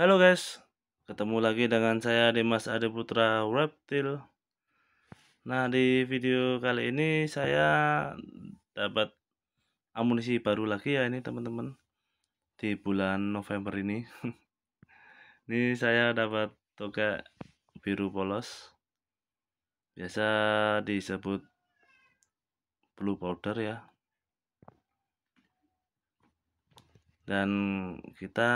Halo guys, ketemu lagi dengan saya Dimas Ade Putra Reptil. Nah, di video kali ini saya dapat amunisi baru lagi ya ini teman-teman di bulan November ini. ini saya dapat toga biru polos. Biasa disebut blue powder ya. Dan kita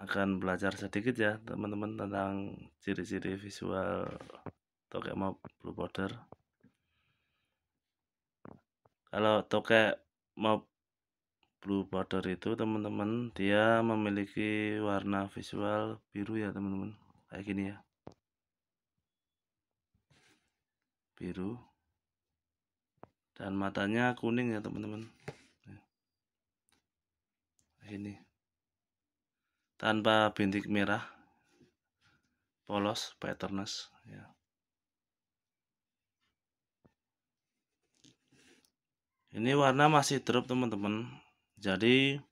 akan belajar sedikit ya teman-teman tentang ciri-ciri visual tokek mau blue border kalau tokek mau blue border itu teman-teman dia memiliki warna visual biru ya teman-teman kayak gini ya biru dan matanya kuning ya teman-teman ini tanpa bintik merah polos patternless ya ini warna masih drop teman-teman jadi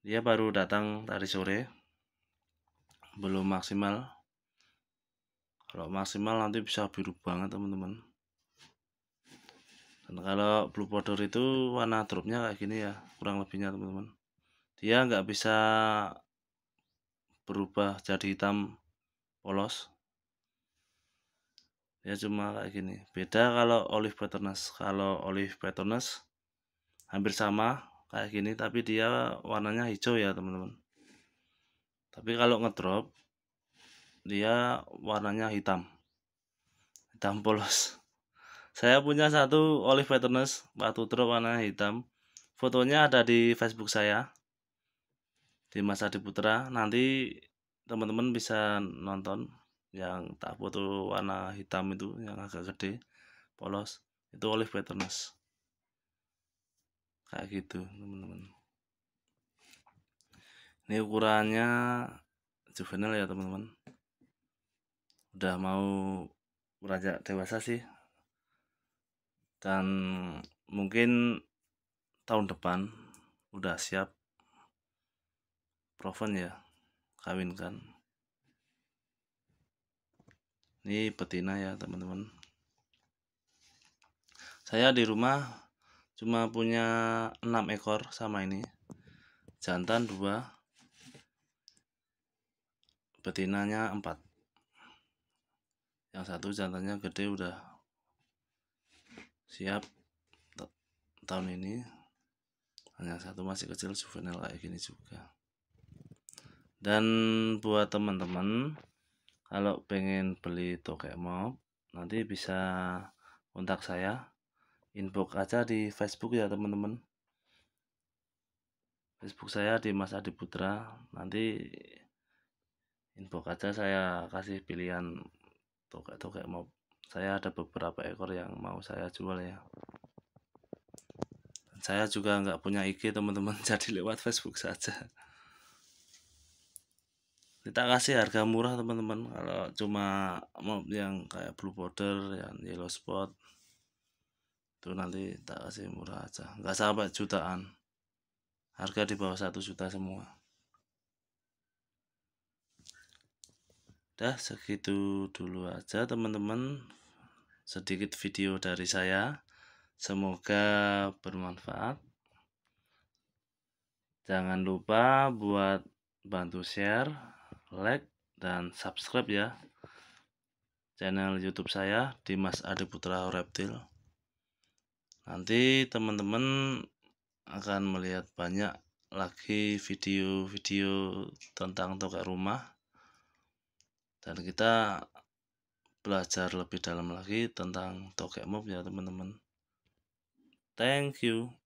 dia baru datang tadi sore belum maksimal kalau maksimal nanti bisa biru banget teman-teman dan kalau blue powder itu warna dropnya kayak gini ya kurang lebihnya teman-teman dia nggak bisa berubah jadi hitam polos ya cuma kayak gini beda kalau olive bitterness kalau olive bitterness hampir sama kayak gini tapi dia warnanya hijau ya teman-teman tapi kalau ngedrop dia warnanya hitam hitam polos saya punya satu olive bitterness batu drop warna hitam fotonya ada di facebook saya di Mas Adi Putra nanti teman-teman bisa nonton yang tak foto warna hitam itu yang agak gede polos itu olive patterns kayak gitu teman-teman ini ukurannya juvenile ya teman-teman udah mau beranjak dewasa sih dan mungkin tahun depan udah siap Proven ya kawin kan ini betina ya teman-teman saya di rumah cuma punya 6 ekor sama ini jantan 2 betinanya 4 yang satu jantannya gede udah siap tahun ini hanya satu masih kecil juvenil kayak gini juga dan buat teman-teman kalau pengen beli tokek Tokemob nanti bisa kontak saya inbox aja di Facebook ya teman-teman Facebook saya di Mas Adi Putra nanti inbox aja saya kasih pilihan tokek-tokek mob saya ada beberapa ekor yang mau saya jual ya saya juga nggak punya IG teman-teman jadi lewat Facebook saja kita kasih harga murah teman-teman kalau cuma mob yang kayak blue border yang yellow spot itu nanti tak kasih murah aja nggak sampai jutaan harga di bawah satu juta semua dah segitu dulu aja teman-teman sedikit video dari saya semoga bermanfaat jangan lupa buat bantu share like, dan subscribe ya channel YouTube saya Dimas Adi Putra Reptil. Nanti teman-teman akan melihat banyak lagi video-video tentang tokek rumah dan kita belajar lebih dalam lagi tentang tokek mob ya teman-teman. Thank you.